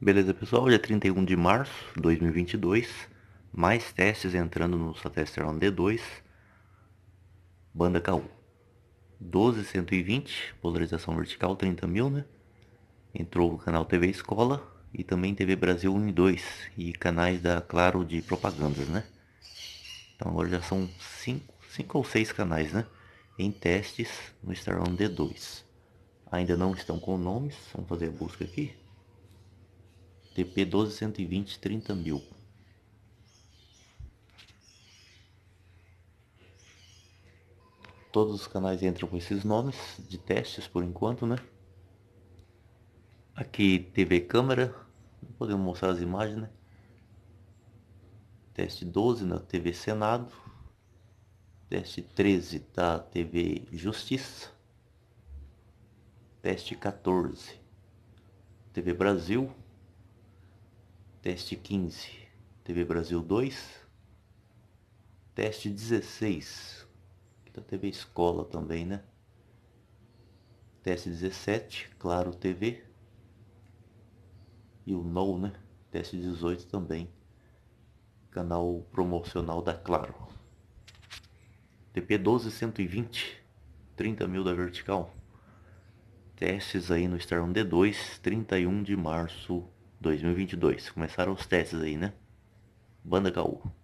Beleza pessoal, dia é 31 de março de 2022, mais testes entrando no satélite Terrano D2, banda K1. 12120, polarização vertical 30 mil, né? Entrou o canal TV Escola e também TV Brasil 1 e 2 e canais da Claro de propagandas, né? Então agora já são 5 ou 6 canais, né? Em testes no Starlon D2. Ainda não estão com nomes, vamos fazer a busca aqui. TP 12120 30 mil. Todos os canais entram com esses nomes de testes por enquanto, né? Aqui TV câmera, não podemos mostrar as imagens, né? Teste 12 na TV Senado, teste 13 da TV Justiça, teste 14 TV Brasil, Teste 15, TV Brasil 2. Teste 16, da TV Escola também, né? Teste 17, Claro TV. E o NOW, né? Teste 18 também. Canal promocional da Claro. TP 12 120, 30 mil da Vertical. Testes aí no Star 1D2, 31 de março 2022. Começaram os testes aí, né? Banda Gaú.